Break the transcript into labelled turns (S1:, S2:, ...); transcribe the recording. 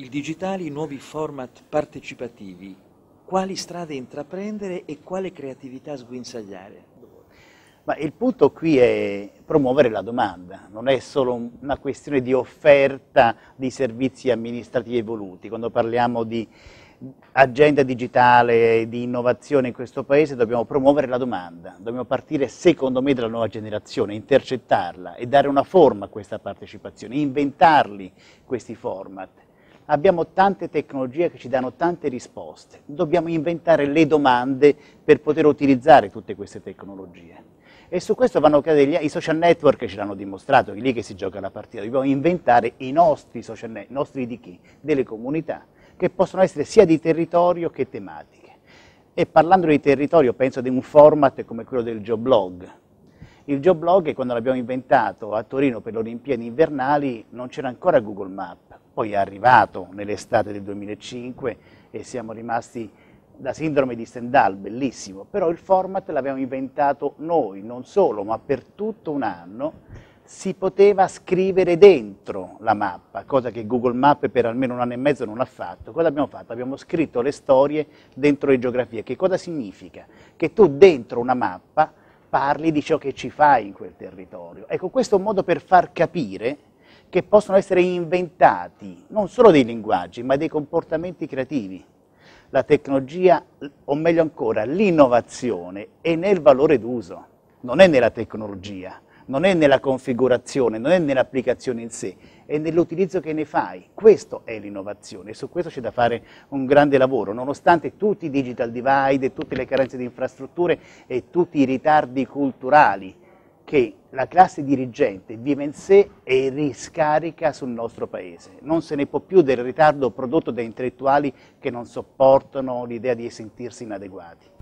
S1: il digitale, i nuovi format partecipativi, quali strade intraprendere e quale creatività sguinzagliare? Ma il punto qui è promuovere la domanda, non è solo una questione di offerta di servizi amministrativi evoluti. Quando parliamo di agenda digitale, di innovazione in questo paese, dobbiamo promuovere la domanda, dobbiamo partire secondo me dalla nuova generazione, intercettarla e dare una forma a questa partecipazione, inventarli questi format abbiamo tante tecnologie che ci danno tante risposte, dobbiamo inventare le domande per poter utilizzare tutte queste tecnologie. E su questo vanno cadere i social network che ce l'hanno dimostrato, è lì che si gioca la partita, dobbiamo inventare i nostri social network, i nostri di chi? Delle comunità, che possono essere sia di territorio che tematiche. E parlando di territorio penso ad un format come quello del Geoblog, il geoblog, quando l'abbiamo inventato a Torino per le Olimpiadi invernali, non c'era ancora Google Map. Poi è arrivato nell'estate del 2005 e siamo rimasti da sindrome di Stendhal, bellissimo, però il format l'abbiamo inventato noi, non solo, ma per tutto un anno si poteva scrivere dentro la mappa, cosa che Google Map per almeno un anno e mezzo non ha fatto. Cosa abbiamo fatto? Abbiamo scritto le storie dentro le geografie. Che cosa significa? Che tu dentro una mappa parli di ciò che ci fai in quel territorio. Ecco, questo è un modo per far capire che possono essere inventati non solo dei linguaggi, ma dei comportamenti creativi. La tecnologia, o meglio ancora, l'innovazione è nel valore d'uso, non è nella tecnologia, non è nella configurazione, non è nell'applicazione in sé, è nell'utilizzo che ne fai. Questo è l'innovazione e su questo c'è da fare un grande lavoro, nonostante tutti i digital divide, tutte le carenze di infrastrutture e tutti i ritardi culturali che la classe dirigente vive in sé e riscarica sul nostro paese. Non se ne può più del ritardo prodotto da intellettuali che non sopportano l'idea di sentirsi inadeguati.